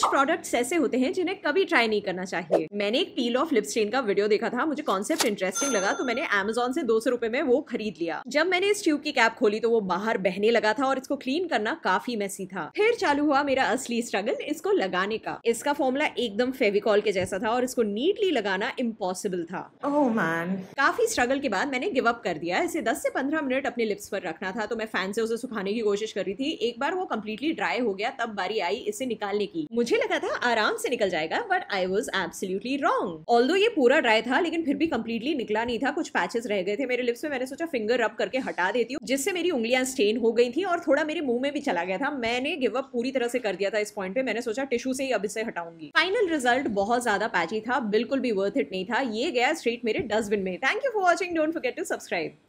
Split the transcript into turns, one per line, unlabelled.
कुछ प्रोडक्ट्स ऐसे होते हैं जिन्हें कभी ट्राई नहीं करना चाहिए मैंने एक पील ऑफ लिपस्टेन का वीडियो देखा था मुझे कॉन्सेप्ट इंटरेस्टिंग लगा तो मैंने अमेजोन से दो सौ रुपए में वो खरीद लिया जब मैंने इस ट्यूब की कैप खोली तो वो बाहर बहने लगा था और इसको क्लीन करना काफी मैसी था फिर चालू हुआ मेरा असली स्ट्रगल इसको लगाने का इसका फॉर्मूला एकदम फेविकॉल के जैसा था और इसको नीटली लगाना इम्पॉसिबल था ओह oh, मैन काफी स्ट्रगल के बाद मैंने गिव अप कर दिया इसे दस से पंद्रह मिनट अपने लिप्स पर रखना था तो मैं फैन से उसे सुखाने की कोशिश कर रही थी एक बार वो कम्प्लीटली ड्राई हो गया तब बारी आई इसे निकालने की मुझे मुझे लगा था आराम से निकल जाएगा but I was absolutely wrong although ये पूरा ड्राई था लेकिन फिर भी कम्प्लीटली निकला नहीं था कुछ पैचेस रह गए थे मेरे लिप्स में मैंने सोचा फिंगर रब करके हटा देती हूँ जिससे मेरी उंगलियां स्टेन हो गई थी और थोड़ा मेरे मुंह में भी चला गया था मैंने गिव अप पूरी तरह से कर दिया था इस पॉइंट पे मैंने सोचा टिश्यू से ही अब इसे हटाऊंगी फाइनल रिजल्ट बहुत ज्यादा पैची था बिल्कुल भी वर्थ इट नहीं था ये गया स्ट्रीट मेरे डस्टबिन में thank you for watching don't forget to subscribe